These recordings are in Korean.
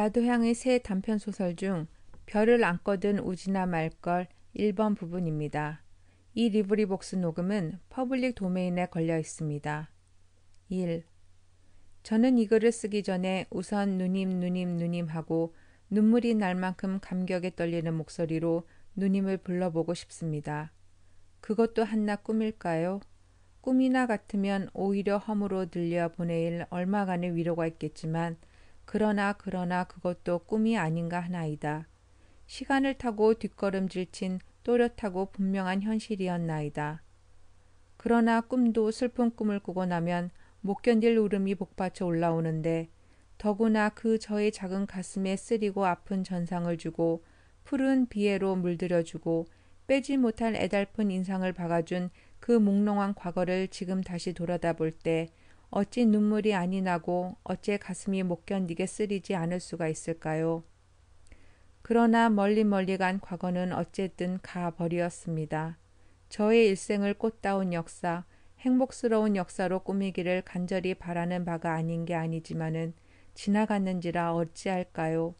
나도향의 새 단편 소설 중 별을 안거든 우지나말걸 1번 부분입니다. 이 리브리 복스 녹음은 퍼블릭 도메인에 걸려 있습니다. 1. 저는 이 글을 쓰기 전에 우선 누님 누님 누님 하고 눈물이 날 만큼 감격에 떨리는 목소리로 누님을 불러보고 싶습니다. 그것도 한낱 꿈일까요? 꿈이나 같으면 오히려 허무로 들려 보내일 얼마간의 위로가 있겠지만 그러나 그러나 그것도 꿈이 아닌가 하나이다. 시간을 타고 뒷걸음질 친 또렷하고 분명한 현실이었나이다. 그러나 꿈도 슬픈 꿈을 꾸고 나면 못 견딜 울음이 복받쳐 올라오는데 더구나 그 저의 작은 가슴에 쓰리고 아픈 전상을 주고 푸른 비애로 물들여주고 빼지 못할 애달픈 인상을 박아준 그 몽롱한 과거를 지금 다시 돌아다 볼때 어찌 눈물이 아니 나고 어째 가슴이 못 견디게 쓰리지 않을 수가 있을까요? 그러나 멀리 멀리 간 과거는 어쨌든 가버리었습니다. 저의 일생을 꽃다운 역사, 행복스러운 역사로 꾸미기를 간절히 바라는 바가 아닌 게 아니지만은 지나갔는지라 어찌할까요?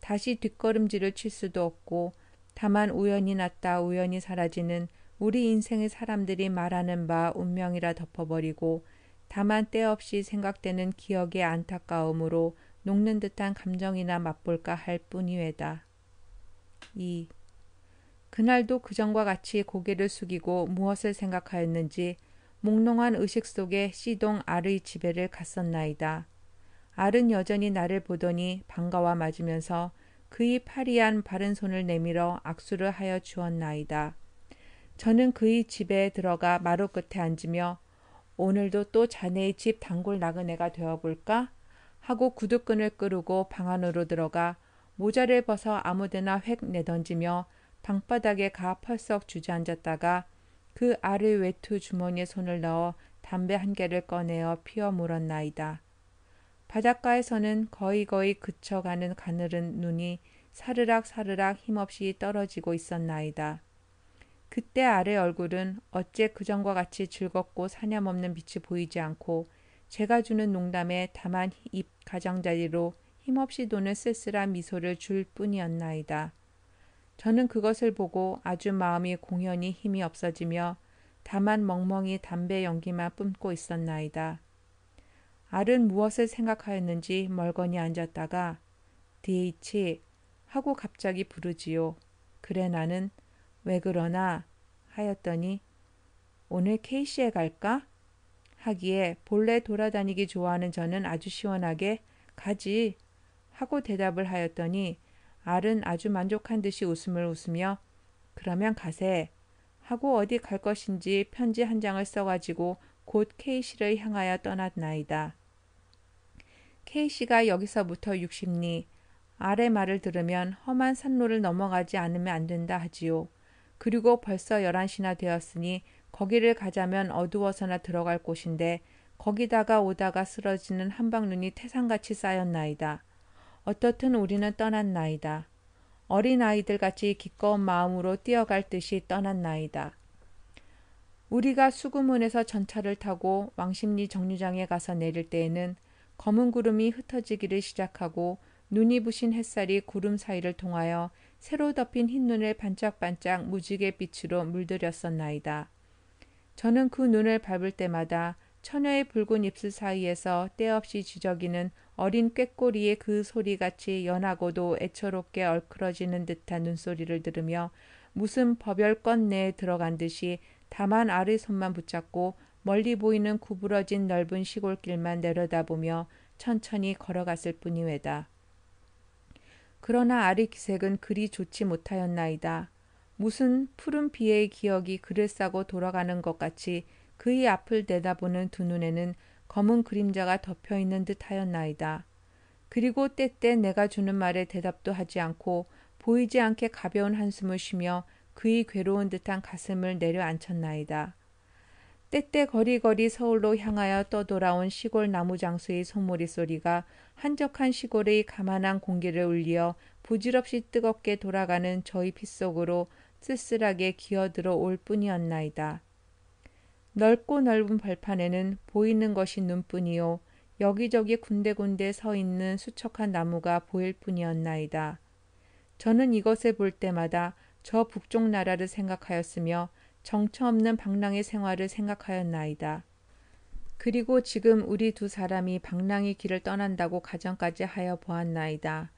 다시 뒷걸음질을 칠 수도 없고 다만 우연히 났다 우연히 사라지는 우리 인생의 사람들이 말하는 바 운명이라 덮어버리고 다만 때없이 생각되는 기억의 안타까움으로 녹는 듯한 감정이나 맛볼까 할 뿐이외다. 2. 그날도 그전과 같이 고개를 숙이고 무엇을 생각하였는지 몽롱한 의식 속에 시동 알의 지배를 갔었나이다. 알은 여전히 나를 보더니 반가워 맞으면서 그의 파리한 바른 손을 내밀어 악수를 하여 주었나이다. 저는 그의 집에 들어가 마루 끝에 앉으며 오늘도 또 자네의 집 단골 나그네가 되어볼까? 하고 구두끈을 끄르고 방 안으로 들어가 모자를 벗어 아무데나 획 내던지며 방바닥에 가 펄썩 주저앉았다가 그 아래 외투 주머니에 손을 넣어 담배 한 개를 꺼내어 피워 물었나이다. 바닷가에서는 거의 거의 그쳐가는 가늘은 눈이 사르락 사르락 힘없이 떨어지고 있었나이다. 그때 아래 얼굴은 어째 그전과 같이 즐겁고 사념없는 빛이 보이지 않고 제가 주는 농담에 다만 입 가장자리로 힘없이 도는 쓸쓸한 미소를 줄 뿐이었나이다. 저는 그것을 보고 아주 마음이 공연히 힘이 없어지며 다만 멍멍이 담배 연기만 뿜고 있었나이다. 알은 무엇을 생각하였는지 멀건히 앉았다가 DH 하고 갑자기 부르지요. 그래 나는 왜 그러나 하였더니 오늘 케이시에 갈까? 하기에 본래 돌아다니기 좋아하는 저는 아주 시원하게 가지 하고 대답을 하였더니 알은 아주 만족한 듯이 웃음을 웃으며 그러면 가세 하고 어디 갈 것인지 편지 한 장을 써가지고 곧 케이시를 향하여 떠났나이다. 케이시가 여기서부터 60리 아래 말을 들으면 험한 산로를 넘어가지 않으면 안 된다 하지요. 그리고 벌써 열한 시나 되었으니 거기를 가자면 어두워서나 들어갈 곳인데 거기다가 오다가 쓰러지는 한방눈이 태산같이 쌓였나이다. 어떻든 우리는 떠났나이다. 어린 아이들 같이 기꺼운 마음으로 뛰어갈 듯이 떠났나이다. 우리가 수구문에서 전차를 타고 왕십리 정류장에 가서 내릴 때에는 검은 구름이 흩어지기를 시작하고 눈이 부신 햇살이 구름 사이를 통하여 새로 덮인 흰눈을 반짝반짝 무지개 빛으로 물들였었나이다. 저는 그 눈을 밟을 때마다 처녀의 붉은 입술 사이에서 때없이 지저귀는 어린 꾀꼬리의 그 소리같이 연하고도 애처롭게 얼클어지는 듯한 눈소리를 들으며 무슨 법열권 내에 들어간 듯이 다만 아래 손만 붙잡고 멀리 보이는 구부러진 넓은 시골길만 내려다보며 천천히 걸어갔을 뿐이외다. 그러나 아리기색은 그리 좋지 못하였나이다. 무슨 푸른 비의 기억이 그를 싸고 돌아가는 것 같이 그의 앞을 내다보는 두 눈에는 검은 그림자가 덮여 있는 듯 하였나이다. 그리고 때때 내가 주는 말에 대답도 하지 않고 보이지 않게 가벼운 한숨을 쉬며 그의 괴로운 듯한 가슴을 내려앉혔나이다. 때때 거리거리 서울로 향하여 떠돌아온 시골 나무 장수의 손모리 소리가 한적한 시골의 가만한 공기를 울려 부질없이 뜨겁게 돌아가는 저희 피 속으로 쓸쓸하게 기어들어 올 뿐이었나이다. 넓고 넓은 벌판에는 보이는 것이 눈뿐이요 여기저기 군데군데 서 있는 수척한 나무가 보일 뿐이었나이다. 저는 이것을 볼 때마다 저 북쪽 나라를 생각하였으며 정처 없는 방랑의 생활을 생각하였나이다. 그리고 지금 우리 두 사람이 방랑의 길을 떠난다고 가정까지 하여 보았나이다.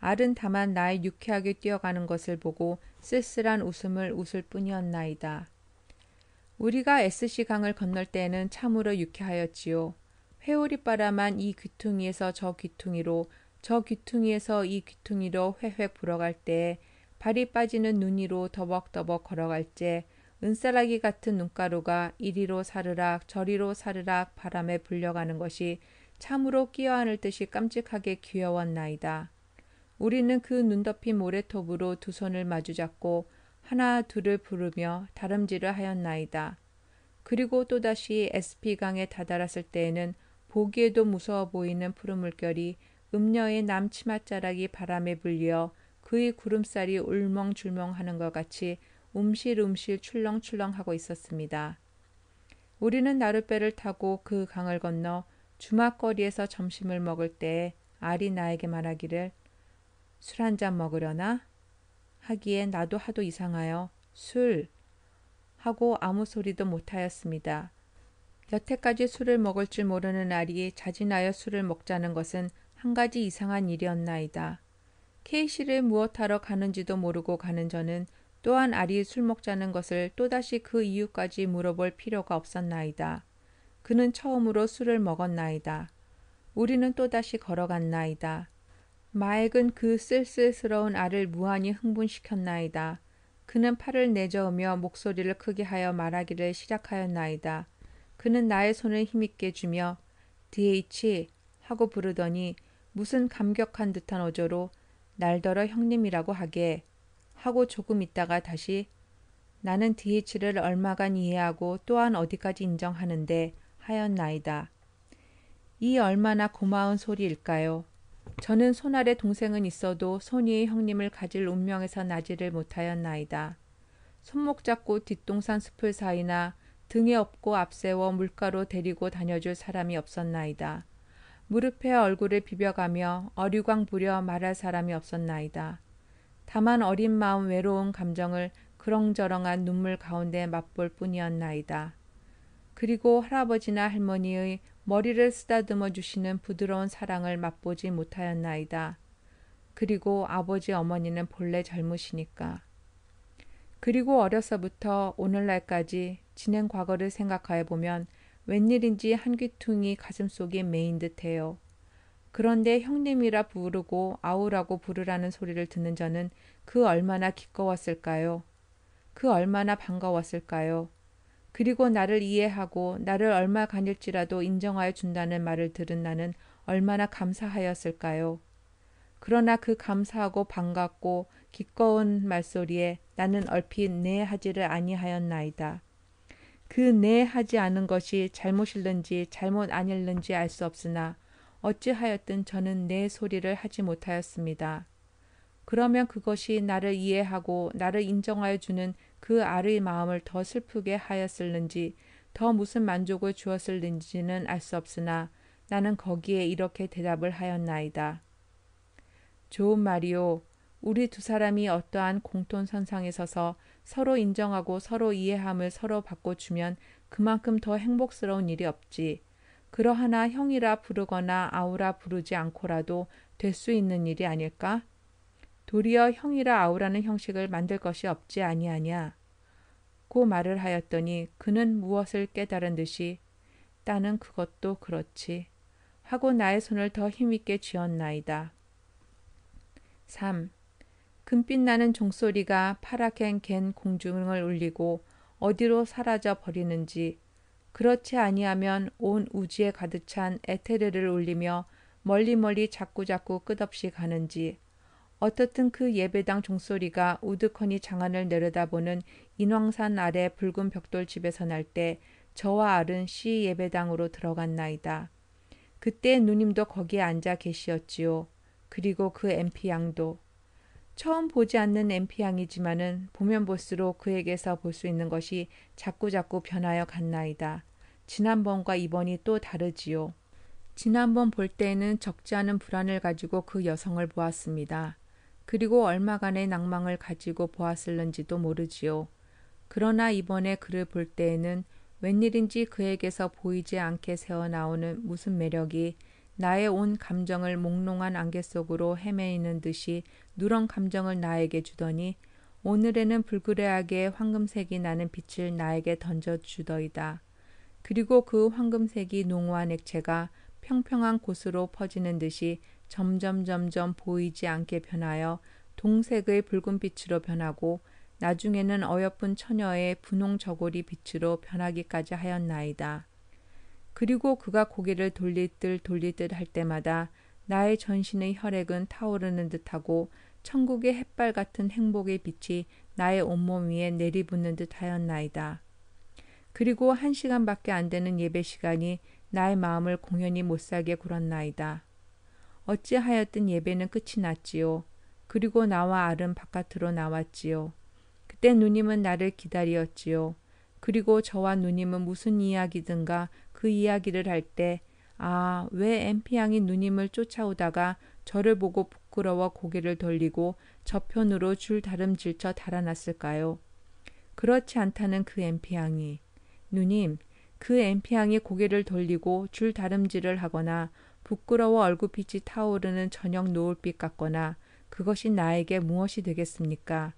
알은 다만 나의 유쾌하게 뛰어가는 것을 보고 쓸쓸한 웃음을 웃을 뿐이었나이다. 우리가 SC강을 건널 때에는 참으로 유쾌하였지요. 회오리 바람만 이 귀퉁이에서 저 귀퉁이로 저 귀퉁이에서 이 귀퉁이로 회획 불어갈 때 발이 빠지는 눈이로 더벅더벅 걸어갈 때 은사라기 같은 눈가루가 이리로 사르락 저리로 사르락 바람에 불려가는 것이 참으로 끼어안을 듯이 깜찍하게 귀여웠나이다. 우리는 그 눈덮인 모래톱으로 두 손을 마주 잡고 하나 둘을 부르며 다름질을 하였나이다. 그리고 또다시 SP강에 다다랐을 때에는 보기에도 무서워 보이는 푸른 물결이 음녀의 남치맛자락이 바람에 불려 그의 구름살이 울멍줄멍하는 것 같이 움실움실 출렁출렁하고 있었습니다. 우리는 나룻배를 타고 그 강을 건너 주막거리에서 점심을 먹을 때에 알이 나에게 말하기를 술 한 잔 먹으려나? 하기에 나도 하도 이상하여 술 하고 아무 소리도 못하였습니다. 여태까지 술을 먹을 줄 모르는 알이 자진하여 술을 먹자는 것은 한 가지 이상한 일이었나이다. 케이시를 무엇하러 가는지도 모르고 가는 저는 또한 알이 술 먹자는 것을 또다시 그 이유까지 물어볼 필요가 없었나이다. 그는 처음으로 술을 먹었나이다. 우리는 또다시 걸어갔나이다. 마액은 그 쓸쓸스러운 알을 무한히 흥분시켰나이다. 그는 팔을 내저으며 목소리를 크게 하여 말하기를 시작하였나이다. 그는 나의 손을 힘있게 주며 DH 하고 부르더니 무슨 감격한 듯한 어조로 날더러 형님이라고 하게 하고 조금 있다가 다시 나는 DH를 얼마간 이해하고 또한 어디까지 인정하는데 하였나이다. 이 얼마나 고마운 소리일까요? 저는 손아래 동생은 있어도 손이 형님을 가질 운명에서 나지를 못하였나이다. 손목 잡고 뒷동산 숲을 사이나 등에 업고 앞세워 물가로 데리고 다녀줄 사람이 없었나이다. 무릎에 얼굴을 비벼가며 어류광 부려 말할 사람이 없었나이다. 다만 어린 마음 외로운 감정을 그렁저렁한 눈물 가운데 맛볼 뿐이었나이다. 그리고 할아버지나 할머니의 머리를 쓰다듬어 주시는 부드러운 사랑을 맛보지 못하였나이다. 그리고 아버지 어머니는 본래 젊으시니까. 그리고 어려서부터 오늘날까지 진행 과거를 생각하여 보면 웬일인지 한 귀퉁이 가슴속에 메인 듯해요. 그런데 형님이라 부르고 아우라고 부르라는 소리를 듣는 저는 그 얼마나 기꺼웠을까요? 그 얼마나 반가웠을까요? 그리고 나를 이해하고 나를 얼마간일지라도 인정하여 준다는 말을 들은 나는 얼마나 감사하였을까요? 그러나 그 감사하고 반갑고 기꺼운 말소리에 나는 얼핏 네 하지를 아니하였나이다. 그네 하지 않은 것이 잘못일는지 잘못 아닐는지 알 수 없으나 어찌하였든 저는 내 소리를 하지 못하였습니다. 그러면 그것이 나를 이해하고 나를 인정하여 주는 그 아의 르 마음을 더 슬프게 하였을는지 더 무슨 만족을 주었을는지는 알 수 없으나 나는 거기에 이렇게 대답을 하였나이다. 좋은 말이요. 우리 두 사람이 어떠한 공통선상에 서서 서로 인정하고 서로 이해함을 서로 바꿔주면 그만큼 더 행복스러운 일이 없지. 그러하나 형이라 부르거나 아우라 부르지 않고라도 될 수 있는 일이 아닐까? 도리어 형이라 아우라는 형식을 만들 것이 없지 아니하냐. 고 말을 하였더니 그는 무엇을 깨달은 듯이 나는 그것도 그렇지. 하고 나의 손을 더 힘있게 쥐었나이다. 3. 금빛 나는 종소리가 파랗게 겐 공중을 울리고 어디로 사라져 버리는지 그렇지 아니하면 온 우주에 가득 찬 에테르를 올리며 멀리멀리 자꾸자꾸 끝없이 가는지 어떻든 그 예배당 종소리가 우드커니 장안을 내려다보는 인왕산 아래 붉은 벽돌집에서 날 때 저와 알은 시 예배당으로 들어간나이다 그때 누님도 거기에 앉아 계시었지요. 그리고 그 MP 양도 처음 보지 않는 엠피향이지만은 보면 볼수록 그에게서 볼 수 있는 것이 자꾸자꾸 변하여 갔나이다. 지난번과 이번이 또 다르지요. 지난번 볼 때에는 적지 않은 불안을 가지고 그 여성을 보았습니다. 그리고 얼마간의 낭망을 가지고 보았을는지도 모르지요. 그러나 이번에 그를 볼 때에는 웬일인지 그에게서 보이지 않게 새어나오는 무슨 매력이 나의 온 감정을 몽롱한 안개 속으로 헤매이는 듯이 누런 감정을 나에게 주더니 오늘에는 불그레하게 황금색이 나는 빛을 나에게 던져주더이다. 그리고 그 황금색이 농후한 액체가 평평한 곳으로 퍼지는 듯이 점점 점점 보이지 않게 변하여 동색의 붉은 빛으로 변하고 나중에는 어여쁜 처녀의 분홍 저고리 빛으로 변하기까지 하였나이다. 그리고 그가 고개를 돌릴듯 돌릴듯 할 때마다 나의 전신의 혈액은 타오르는 듯하고 천국의 햇발 같은 행복의 빛이 나의 온몸 위에 내리붙는 듯 하였나이다. 그리고 한 시간밖에 안 되는 예배 시간이 나의 마음을 공연히 못살게 굴었나이다. 어찌하였든 예배는 끝이 났지요. 그리고 나와 알은 바깥으로 나왔지요. 그때 누님은 나를 기다리었지요. 그리고 저와 누님은 무슨 이야기든가 그 이야기를 할때 아, 왜 엠피양이 누님을 쫓아오다가 저를 보고 부끄러워 고개를 돌리고 저편으로 줄 다름질쳐 달아났을까요? 그렇지 않다는 그 엠피양이 누님, 그 엠피양이 고개를 돌리고 줄 다름질을 하거나 부끄러워 얼굴빛이 타오르는 저녁 노을빛 같거나 그것이 나에게 무엇이 되겠습니까?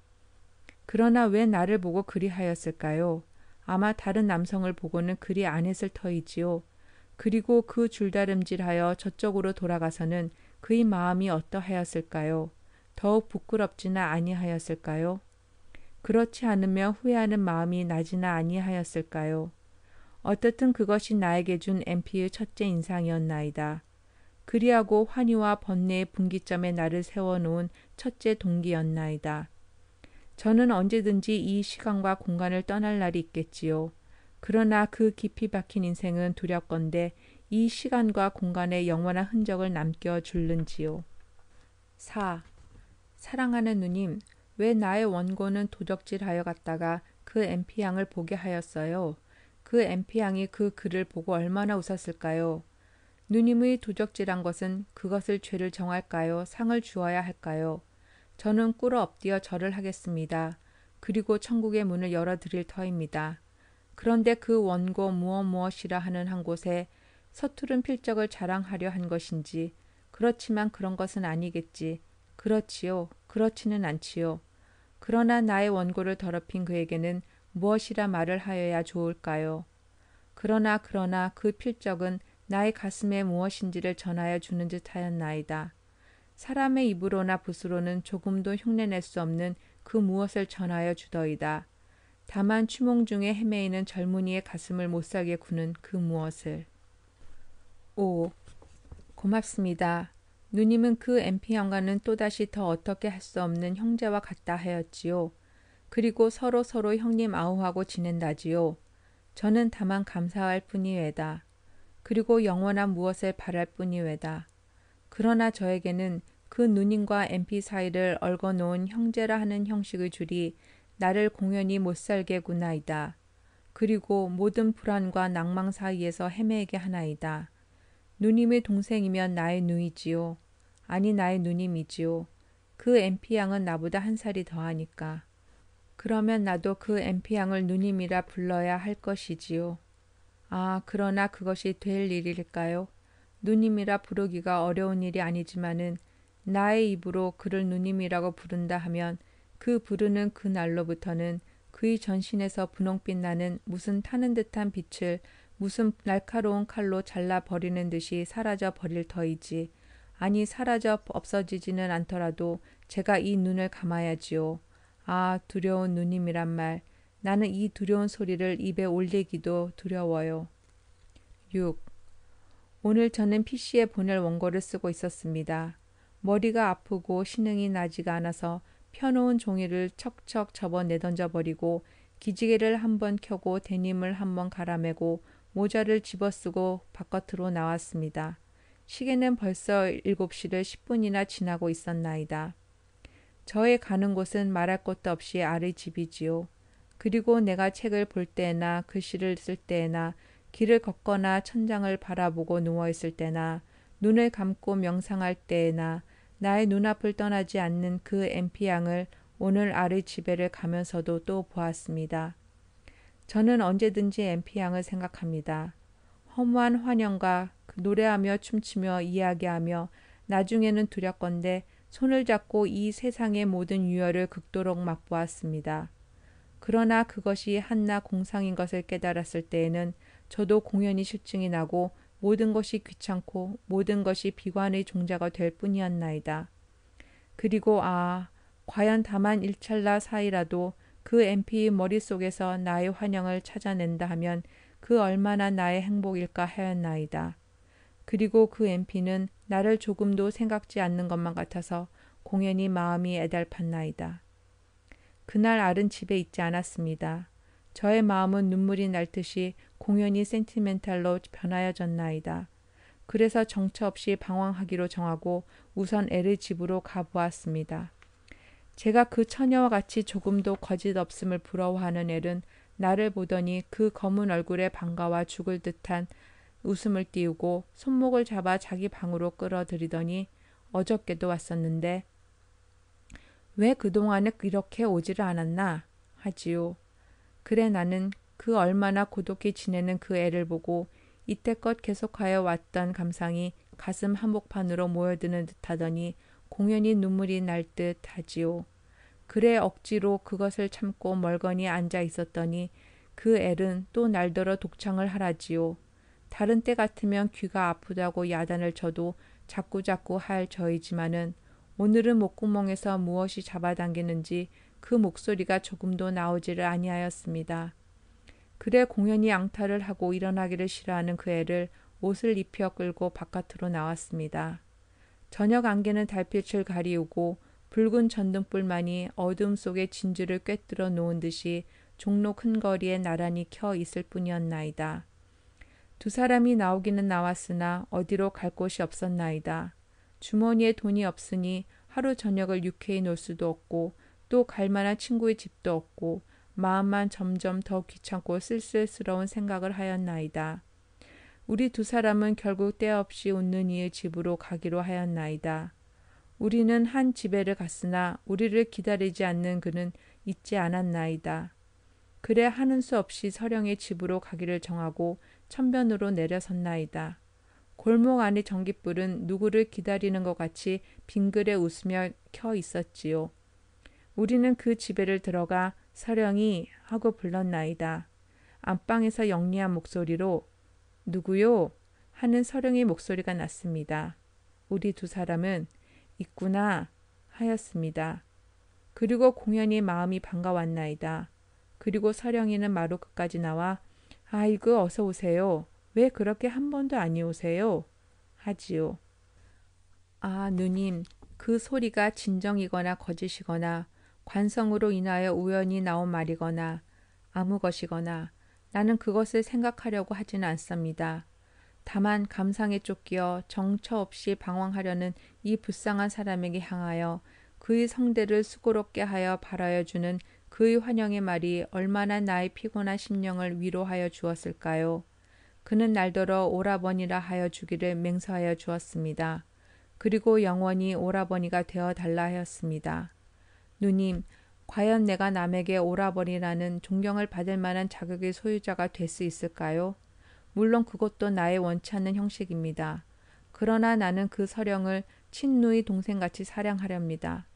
그러나 왜 나를 보고 그리하였을까요? 아마 다른 남성을 보고는 그리 안 했을 터이지요. 그리고 그 줄다름질하여 저쪽으로 돌아가서는 그의 마음이 어떠하였을까요? 더욱 부끄럽지나 아니하였을까요? 그렇지 않으면 후회하는 마음이 나지나 아니하였을까요? 어떻든 그것이 나에게 준 MP의 첫째 인상이었나이다. 그리하고 환희와 번뇌의 분기점에 나를 세워놓은 첫째 동기였나이다. 저는 언제든지 이 시간과 공간을 떠날 날이 있겠지요. 그러나 그 깊이 박힌 인생은 두렵건데 이 시간과 공간에 영원한 흔적을 남겨 줄는지요. 4. 사랑하는 누님, 왜 나의 원고는 도적질하여 갔다가 그 m p 양을 보게 하였어요? 그 m p 양이그 글을 보고 얼마나 웃었을까요? 누님의 도적질한 것은 그것을 죄를 정할까요? 상을 주어야 할까요? 저는 꿇어 엎드려 절을 하겠습니다. 그리고 천국의 문을 열어드릴 터입니다. 그런데 그 원고 무엇 무엇이라 하는 한 곳에 서투른 필적을 자랑하려 한 것인지 그렇지만 그런 것은 아니겠지. 그렇지요. 그렇지는 않지요. 그러나 나의 원고를 더럽힌 그에게는 무엇이라 말을 하여야 좋을까요? 그러나 그러나 그 필적은 나의 가슴에 무엇인지를 전하여 주는 듯 하였나이다. 사람의 입으로나 붓으로는 조금도 흉내낼 수 없는 그 무엇을 전하여 주더이다. 다만 추몽 중에 헤매이는 젊은이의 가슴을 못살게 구는 그 무엇을. 5. 고맙습니다. 누님은 그 MP 형과는 또다시 더 어떻게 할 수 없는 형제와 같다 하였지요. 그리고 서로 서로 형님 아우하고 지낸다지요. 저는 다만 감사할 뿐이외다. 그리고 영원한 무엇을 바랄 뿐이외다. 그러나 저에게는 그 누님과 엠피 사이를 얽어놓은 형제라 하는 형식의 줄이 나를 공연히 못살게 구나이다. 그리고 모든 불안과 낭망 사이에서 헤매게 하나이다. 누님의 동생이면 나의 누이지요. 아니 나의 누님이지요. 그 엠피 양은 나보다 한 살이 더하니까. 그러면 나도 그 엠피 양을 누님이라 불러야 할 것이지요. 아, 그러나 그것이 될 일일까요? 누님이라 부르기가 어려운 일이 아니지만은 나의 입으로 그를 누님이라고 부른다 하면 그 부르는 그 날로부터는 그의 전신에서 분홍빛 나는 무슨 타는 듯한 빛을 무슨 날카로운 칼로 잘라 버리는 듯이 사라져 버릴 터이지 아니 사라져 없어지지는 않더라도 제가 이 눈을 감아야지요. 아 두려운 누님이란 말. 나는 이 두려운 소리를 입에 올리기도 두려워요. 6. 오늘 저는 PC에 보낼 원고를 쓰고 있었습니다. 머리가 아프고 신응이 나지가 않아서 펴놓은 종이를 척척 접어 내던져 버리고 기지개를 한번 켜고 데님을 한번 갈아매고 모자를 집어쓰고 바깥으로 나왔습니다. 시계는 벌써 7시를 10분이나 지나고 있었나이다. 저의 가는 곳은 말할 것도 없이 아래 집이지요. 그리고 내가 책을 볼 때나 글씨를 쓸 때나 길을 걷거나 천장을 바라보고 누워있을 때나 눈을 감고 명상할 때에나 나의 눈앞을 떠나지 않는 그 엠피양을 오늘 아의 지배를 가면서도 또 보았습니다. 저는 언제든지 엠피양을 생각합니다. 허무한 환영과 그 노래하며 춤추며 이야기하며 나중에는 두렵건데 손을 잡고 이 세상의 모든 유혈을 극도록 맛보았습니다. 그러나 그것이 한나 공상인 것을 깨달았을 때에는 저도 공연이 실증이 나고 모든 것이 귀찮고 모든 것이 비관의 종자가 될 뿐이었나이다. 그리고 아, 과연 다만 일찰나 사이라도 그 MP의 머릿속에서 나의 환영을 찾아낸다 하면 그 얼마나 나의 행복일까 하였나이다. 그리고 그 MP는 나를 조금도 생각지 않는 것만 같아서 공연이 마음이 애달팠나이다. 그날 알은 집에 있지 않았습니다. 저의 마음은 눈물이 날 듯이 공연히 센티멘탈로 변하여졌나이다. 그래서 정처 없이 방황하기로 정하고 우선 애를 집으로 가보았습니다. 제가 그 처녀와 같이 조금도 거짓 없음을 부러워하는 애는 나를 보더니 그 검은 얼굴에 반가와 죽을 듯한 웃음을 띄우고 손목을 잡아 자기 방으로 끌어들이더니 어저께도 왔었는데 왜 그동안에 이렇게 오지를 않았나 하지요. 그래 나는 그 얼마나 고독히 지내는 그 애를 보고 이때껏 계속하여 왔던 감상이 가슴 한복판으로 모여드는 듯하더니 공연히 눈물이 날듯 하지요. 그래 억지로 그것을 참고 멀거니 앉아 있었더니 그 애는 또 날더러 독창을 하라지요. 다른 때 같으면 귀가 아프다고 야단을 쳐도 자꾸자꾸 할 저이지만은 오늘은 목구멍에서 무엇이 잡아당기는지 그 목소리가 조금도 나오지를 아니하였습니다. 그래 공연히 앙탈을 하고 일어나기를 싫어하는 그 애를 옷을 입혀 끌고 바깥으로 나왔습니다. 저녁 안개는 달빛을 가리우고 붉은 전등불만이 어둠 속에 진주를 꿰뚫어 놓은 듯이 종로 큰 거리에 나란히 켜 있을 뿐이었나이다. 두 사람이 나오기는 나왔으나 어디로 갈 곳이 없었나이다. 주머니에 돈이 없으니 하루 저녁을 유쾌히 놀 수도 없고 또 갈 만한 친구의 집도 없고 마음만 점점 더 귀찮고 쓸쓸스러운 생각을 하였나이다. 우리 두 사람은 결국 때없이 웃는 이의 집으로 가기로 하였나이다. 우리는 한 집에를 갔으나 우리를 기다리지 않는 그는 잊지 않았나이다. 그래 하는 수 없이 서령의 집으로 가기를 정하고 천변으로 내려섰나이다. 골목 안의 전깃불은 누구를 기다리는 것 같이 빙그레 웃으며 켜 있었지요. 우리는 그 집에를 들어가 서령이 하고 불렀나이다. 안방에서 영리한 목소리로 누구요? 하는 서령의 목소리가 났습니다. 우리 두 사람은 있구나 하였습니다. 그리고 공연히 마음이 반가웠나이다. 그리고 서령이는 마루 끝까지 나와 아이고 어서 오세요. 왜 그렇게 한 번도 아니 오세요? 하지요. 아 누님 그 소리가 진정이거나 거짓이거나 관성으로 인하여 우연히 나온 말이거나 아무 것이거나 나는 그것을 생각하려고 하진 않습니다. 다만 감상에 쫓기어 정처 없이 방황하려는 이 불쌍한 사람에게 향하여 그의 성대를 수고롭게 하여 바라여 주는 그의 환영의 말이 얼마나 나의 피곤한 심령을 위로하여 주었을까요? 그는 날더러 오라버니라 하여 주기를 맹세하여 주었습니다. 그리고 영원히 오라버니가 되어 달라 하였습니다. 누님, 과연 내가 남에게 오라버니라는 존경을 받을 만한 자격의 소유자가 될 수 있을까요? 물론 그것도 나의 원치 않는 형식입니다. 그러나 나는 그 서령을 친누이 동생같이 사랑하렵니다.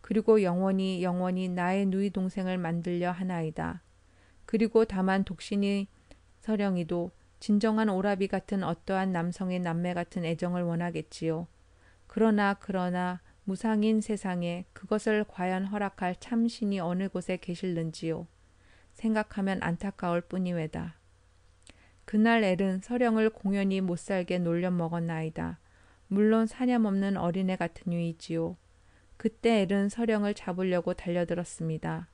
그리고 영원히 영원히 나의 누이 동생을 만들려 하나이다. 그리고 다만 독신이 서령이도 진정한 오라비 같은 어떠한 남성의 남매 같은 애정을 원하겠지요. 그러나 그러나 무상인 세상에 그것을 과연 허락할 참신이 어느 곳에 계실는지요. 생각하면 안타까울 뿐이외다. 그날 엘은 서령을 공연히 못살게 놀려먹었나이다. 물론 사념없는 어린애 같은 유이지요. 그때 엘은 서령을 잡으려고 달려들었습니다.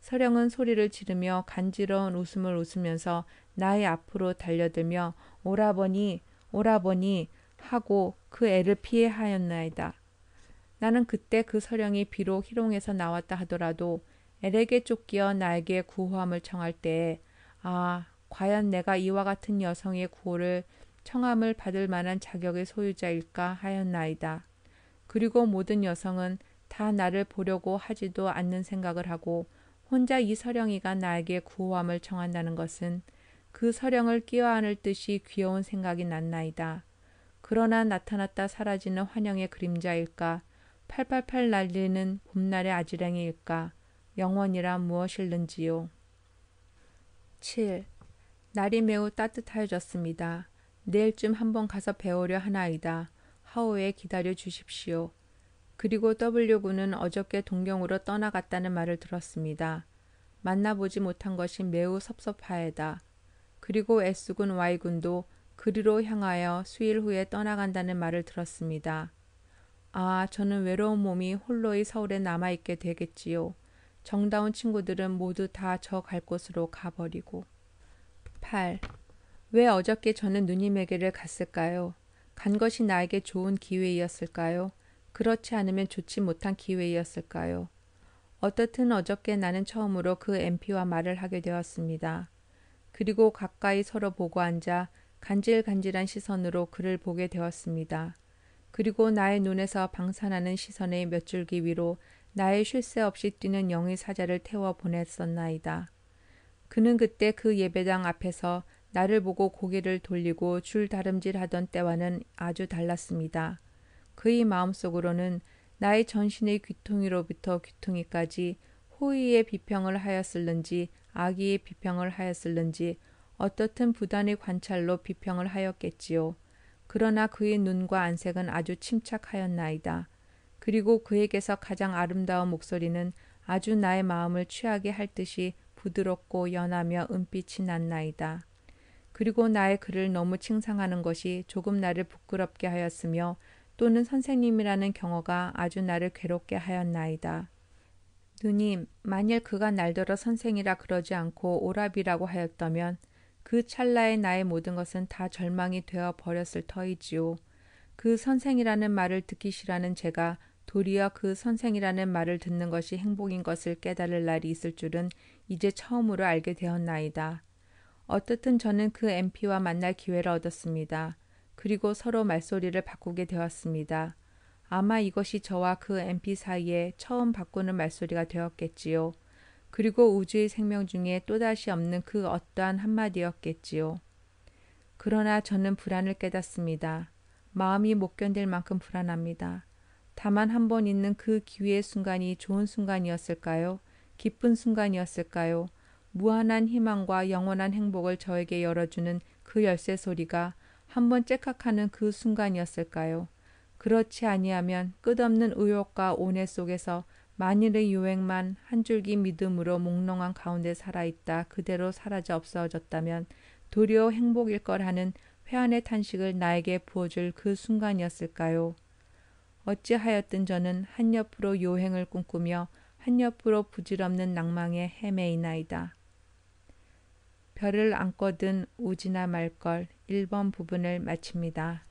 서령은 소리를 지르며 간지러운 웃음을 웃으면서 나의 앞으로 달려들며 오라버니 오라버니 하고 그 애를 피해 하였나이다. 나는 그때 그 서령이 비록 희롱에서 나왔다 하더라도 엘에게 쫓기어 나에게 구호함을 청할 때에 아 과연 내가 이와 같은 여성의 구호를 청함을 받을 만한 자격의 소유자일까 하였나이다. 그리고 모든 여성은 다 나를 보려고 하지도 않는 생각을 하고 혼자 이 서령이가 나에게 구호함을 청한다는 것은 그 서령을 끼워안을 듯이 귀여운 생각이 났나이다. 그러나 나타났다 사라지는 환영의 그림자일까 팔팔팔 날리는 봄날의 아지랑이일까 영원이란 무엇일는지요. 7. 날이 매우 따뜻하여졌습니다. 내일쯤 한번 가서 배우려 하나이다. 하오에 기다려 주십시오. 그리고 W군은 어저께 동경으로 떠나갔다는 말을 들었습니다. 만나보지 못한 것이 매우 섭섭하에다. 그리고 S군 Y군도 그리로 향하여 수일 후에 떠나간다는 말을 들었습니다. 아, 저는 외로운 몸이 홀로의 서울에 남아있게 되겠지요. 정다운 친구들은 모두 다 저 갈 곳으로 가버리고. 8. 왜 어저께 저는 누님에게를 갔을까요? 간 것이 나에게 좋은 기회이었을까요? 그렇지 않으면 좋지 못한 기회이었을까요? 어떻든 어저께 나는 처음으로 그 MP와 말을 하게 되었습니다. 그리고 가까이 서로 보고 앉아 간질간질한 시선으로 그를 보게 되었습니다. 그리고 나의 눈에서 방산하는 시선의 몇 줄기 위로 나의 쉴 새 없이 뛰는 영의 사자를 태워 보냈었나이다. 그는 그때 그 예배당 앞에서 나를 보고 고개를 돌리고 줄 다름질하던 때와는 아주 달랐습니다. 그의 마음속으로는 나의 전신의 귀퉁이로부터 귀퉁이까지 호의의 비평을 하였을는지 악의의 비평을 하였을는지 어떻든 부단의 관찰로 비평을 하였겠지요. 그러나 그의 눈과 안색은 아주 침착하였나이다. 그리고 그에게서 가장 아름다운 목소리는 아주 나의 마음을 취하게 할 듯이 부드럽고 연하며 은빛이 났나이다. 그리고 나의 글을 너무 칭상하는 것이 조금 나를 부끄럽게 하였으며 또는 선생님이라는 경어가 아주 나를 괴롭게 하였나이다. 누님, 만일 그가 날더러 선생이라 그러지 않고 오랍이라고 하였다면 그 찰나에 나의 모든 것은 다 절망이 되어 버렸을 터이지요. 그 선생이라는 말을 듣기 싫어하는 제가 도리어 그 선생이라는 말을 듣는 것이 행복인 것을 깨달을 날이 있을 줄은 이제 처음으로 알게 되었나이다. 어떻든 저는 그 MP와 만날 기회를 얻었습니다. 그리고 서로 말소리를 바꾸게 되었습니다. 아마 이것이 저와 그 MP 사이에 처음 바꾸는 말소리가 되었겠지요. 그리고 우주의 생명 중에 또다시 없는 그 어떠한 한마디였겠지요. 그러나 저는 불안을 깨닫습니다. 마음이 못 견딜 만큼 불안합니다. 다만 한 번 있는 그 기회의 순간이 좋은 순간이었을까요? 기쁜 순간이었을까요? 무한한 희망과 영원한 행복을 저에게 열어주는 그 열쇠 소리가 한 번 째깍하는 그 순간이었을까요? 그렇지 아니하면 끝없는 의욕과 오해 속에서 만일의 유행만 한 줄기 믿음으로 몽롱한 가운데 살아있다 그대로 사라져 없어졌다면 도리어 행복일 거라는 회한의 탄식을 나에게 부어줄 그 순간이었을까요? 어찌하였든 저는 한 옆으로 요행을 꿈꾸며 한 옆으로 부질없는 낭망에 헤매이나이다. 별을 안거든 오지나 말걸 1번 부분을 마칩니다.